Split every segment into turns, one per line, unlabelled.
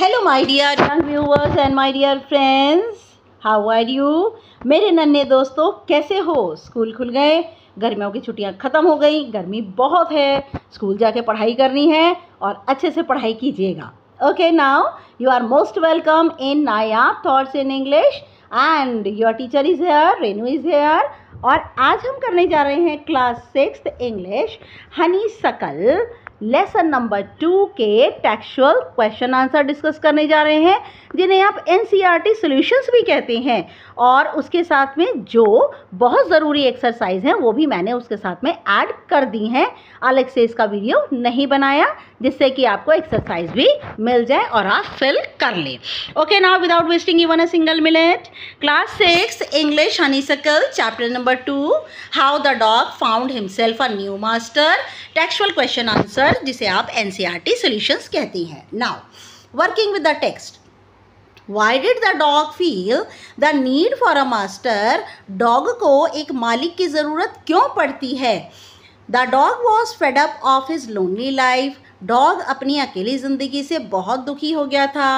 Hello my dear young viewers and my dear friends how are you मेरे नन्हे दोस्तों कैसे हो स्कूल खुल गए गर्मियों की छुट्टियां ख़त्म हो गई गर्मी बहुत है स्कूल जाके पढ़ाई करनी है और अच्छे से पढ़ाई कीजिएगा okay now you are most welcome in Naya thoughts in English and your teacher is here Renu is here और आज हम करने जा रहे हैं class six English honeysuckle lesson number two के टेक्सुअल क्वेश्चन आंसर डिस्कस करने जा रहे हैं जिन्हें आप एन सी सॉल्यूशंस भी कहते हैं और उसके साथ में जो बहुत ज़रूरी एक्सरसाइज हैं वो भी मैंने उसके साथ में ऐड कर दी हैं अलग से इसका वीडियो नहीं बनाया जिससे कि आपको एक्सरसाइज भी मिल जाए और आप फिल कर ले okay now without wasting even a single minute class six English honeysuckle chapter number two how the dog found himself a new master textual question answer जिसे आप N C R T solutions कहती हैं now working with the text Why did the dog feel the need for a master? Dog को एक मालिक की ज़रूरत क्यों पड़ती है The dog was fed up of his lonely life. Dog अपनी अकेली ज़िंदगी से बहुत दुखी हो गया था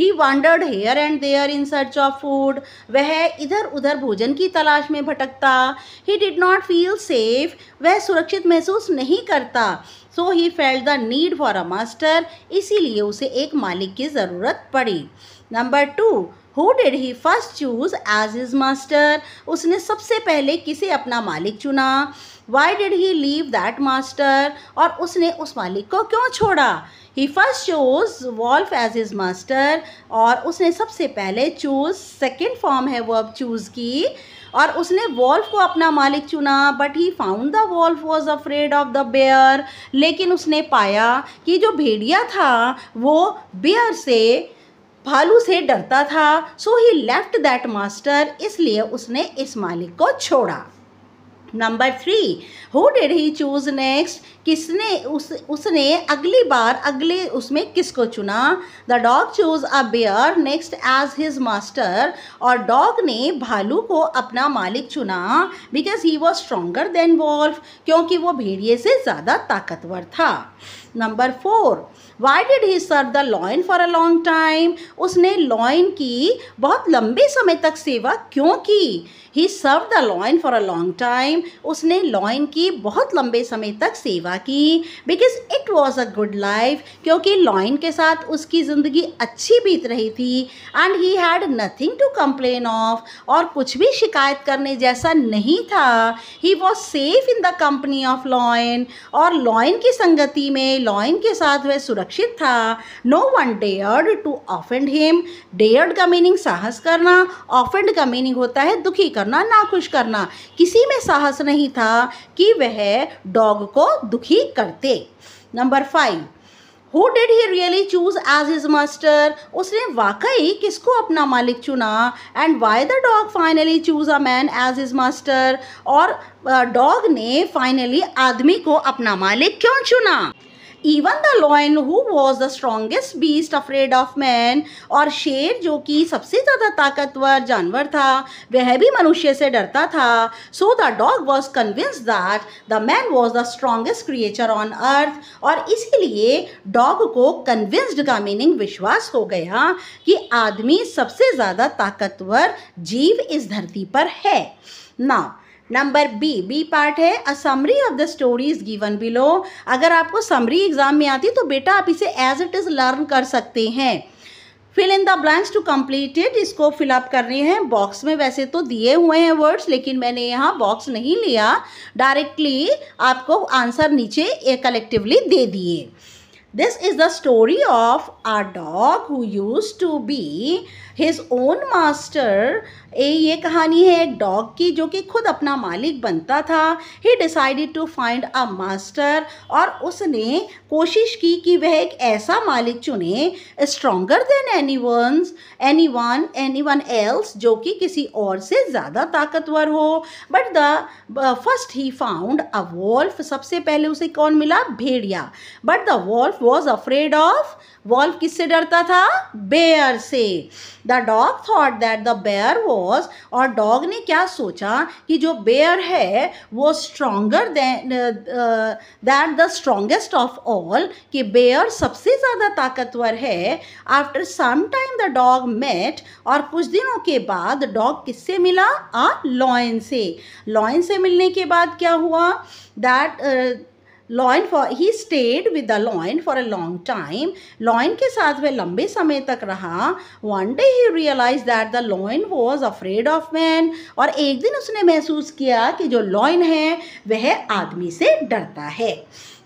he wandered here and there in search of food वह इधर उधर भोजन की तलाश में भटकता he did not feel safe वह सुरक्षित महसूस नहीं करता so he felt the need for a master इसीलिए उसे एक मालिक की ज़रूरत पड़ी number two who did he first choose as his master उसने सबसे पहले किसे अपना मालिक चुना why did he leave that master और उसने उस मालिक को क्यों छोड़ा he first choose wolf as his master और उसने सबसे पहले चूज सेकेंड फॉर्म है वो अब चूज़ की और उसने वॉल्फ को अपना मालिक चुना but he found the wolf was afraid of the bear लेकिन उसने पाया कि जो भेड़िया था वो बेयर से भालू से डरता था so he left that master इसलिए उसने इस मालिक को छोड़ा number three who did he choose next किसने उस उसने अगली बार अगले उसमें किसको चुना the dog choose a bear next as his master और डॉग ने भालू को अपना मालिक चुना because he was stronger than wolf क्योंकि वो भेड़िए से ज़्यादा ताकतवर था number four why did he serve the lion for a long time उसने लॉइन की बहुत लंबे समय तक सेवा क्यों की he serve the lion for a long time उसने लॉइन की बहुत लंबे समय तक सेवा पैदा की because it was a good life क्योंकि लॉइन के साथ उसकी ज़िंदगी अच्छी बीत रही थी and he had nothing to complain of और कुछ भी शिकायत करने जैसा नहीं था he was safe in the company of lion और लॉइन की संगति में लॉइन के साथ वह सुरक्षित था no one dared to offend him dared का मीनिंग साहस करना ऑफेंड का मीनिंग होता है दुखी करना नाखुश करना किसी में साहस नहीं था कि वह डॉग को दुखी ही करते number five who did he really choose as his master उसने वाकई किसको अपना मालिक चुना and why the dog finally choose a man as his master और डॉग ने फाइनली आदमी को अपना मालिक क्यों चुना even the lion who was the strongest beast afraid of man और शेर जो कि सबसे ज़्यादा ताकतवर जानवर था वह भी मनुष्य से डरता था so the dog was convince that the man was the strongest creature on earth और इसीलिए डॉग को कन्विंस्ड का मीनिंग विश्वास हो गया कि आदमी सबसे ज़्यादा ताकतवर जीव इस धरती पर है ना नंबर बी बी पार्ट है a summary of the story is given below अगर आपको समरी एग्जाम में आती तो बेटा आप इसे एज इट इज़ लर्न कर सकते हैं fill in the blanks to it इसको फिलअप करने हैं बॉक्स में वैसे तो दिए हुए हैं वर्ड्स लेकिन मैंने यहाँ बॉक्स नहीं लिया डायरेक्टली आपको आंसर नीचे कलेक्टिवली दे दिए this is the story of a dog who used to be his own master ए ये कहानी है एक डॉग की जो कि खुद अपना मालिक बनता था he decided to find a master और उसने कोशिश की कि वह एक ऐसा मालिक चुने stronger than anyone anyone anyone else जो कि किसी और से ज़्यादा ताकतवर हो but the first he found a wolf सबसे पहले उसे कौन मिला भेड़िया but the wolf was afraid of wolf किससे डरता था बेयर से the dog thought that the bear was और डॉग ने क्या सोचा कि जो बेयर है वो stronger that the strongest of all कि बेयर सबसे ज़्यादा ताकतवर है after some time the dog met और कुछ दिनों के बाद डॉग किससे मिला आ लॉयन से लॉयन से मिलने के बाद क्या हुआ that lion for he stayed with the lion for a long time lion के साथ वह लंबे समय तक रहा one day he realize that the lion was afraid of man और एक दिन उसने महसूस किया कि जो लॉइन है वह आदमी से डरता है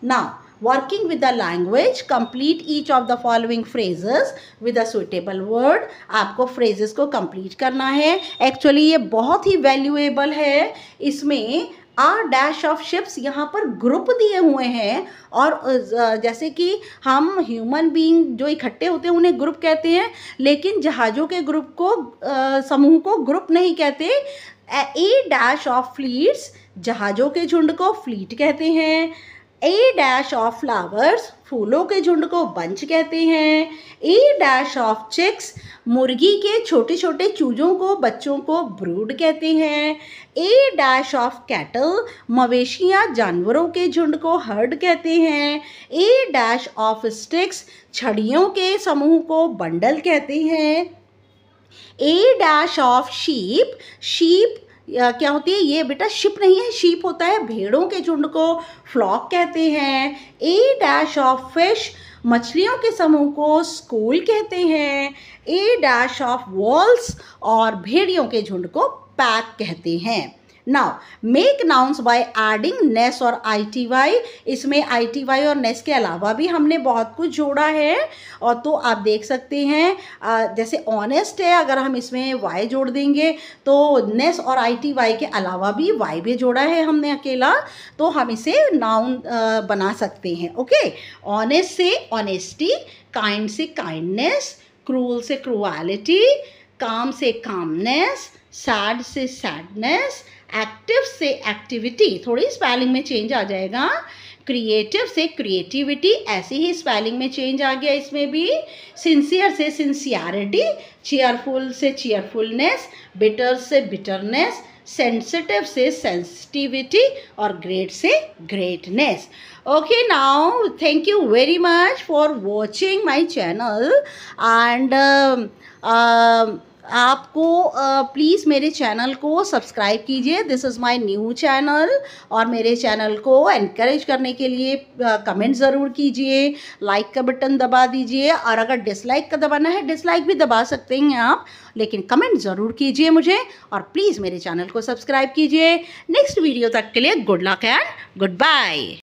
ना working with the language complete each of the following phrases with a suitable word आपको फ्रेजेस को कंप्लीट करना है एक्चुअली ये बहुत ही वैल्यूएबल है इसमें आर डैश ऑफ शिप्स यहाँ पर ग्रुप दिए हुए हैं और जैसे कि हम ह्यूमन बीइंग जो इकट्ठे होते हैं उन्हें ग्रुप कहते हैं लेकिन जहाज़ों के ग्रुप को समूह को ग्रुप नहीं कहते ए डैश ऑफ फ्लीट्स जहाज़ों के झुंड को फ्लीट कहते हैं ए डैश ऑफ फ्लावर्स फूलों के झुंड को बंच कहते हैं ए डैश ऑफ चिक्स मुर्गी के छोटे छोटे चूजों को बच्चों को ब्रूड कहते हैं ए डैश ऑफ कैटल मवेशियाँ जानवरों के झुंड को हर्ड कहते हैं ए डैश ऑफ स्टिक्स छड़ियों के समूह को बंडल कहते हैं a dash of sheep sheep क्या होती है ये बेटा शिप नहीं है शीप होता है भेड़ों के झुंड को फ्लॉक कहते हैं ए डैश ऑफ फिश मछलियों के समूह को स्कूल कहते हैं ए डैश ऑफ वॉल्स और भेड़ियों के झुंड को पैक कहते हैं now make nouns by adding ness और आईटीवाई इसमें आईटीवाई और नेस के अलावा भी हमने बहुत कुछ जोड़ा है और तो आप देख सकते हैं जैसे ऑनेस्ट है अगर हम इसमें वाई जोड़ देंगे तो नेस और आईटीवाई के अलावा भी वाई भी जोड़ा है हमने अकेला तो हम इसे नाउन बना सकते हैं ओके ऑनेस्ट से ऑनेस्टी काइंड से काइंडनेस क्रूल से क्रुअलिटी काम से कामनेस सैड से सैडनेस एक्टिव से एक्टिविटी थोड़ी स्पेलिंग में चेंज आ जाएगा क्रिएटिव से क्रिएटिविटी ऐसी ही स्पेलिंग में चेंज आ गया इसमें भी सिंसियर से सिंसियरिटी चेयरफुल से चेयरफुलनेस बिटर से बिटरनेस सेंसिटिव से सेंसिटिविटी और ग्रेट से greatness okay now thank you very much for watching my channel and आपको प्लीज़ मेरे चैनल को सब्सक्राइब कीजिए this is my new channel और मेरे चैनल को इनक्रेज करने के लिए कमेंट ज़रूर कीजिए लाइक का बटन दबा दीजिए और अगर डिसलाइक का दबाना है डिसलाइक भी दबा सकते हैं आप लेकिन कमेंट ज़रूर कीजिए मुझे और प्लीज़ मेरे चैनल को सब्सक्राइब कीजिए नेक्स्ट वीडियो तक के लिए good luck and good bye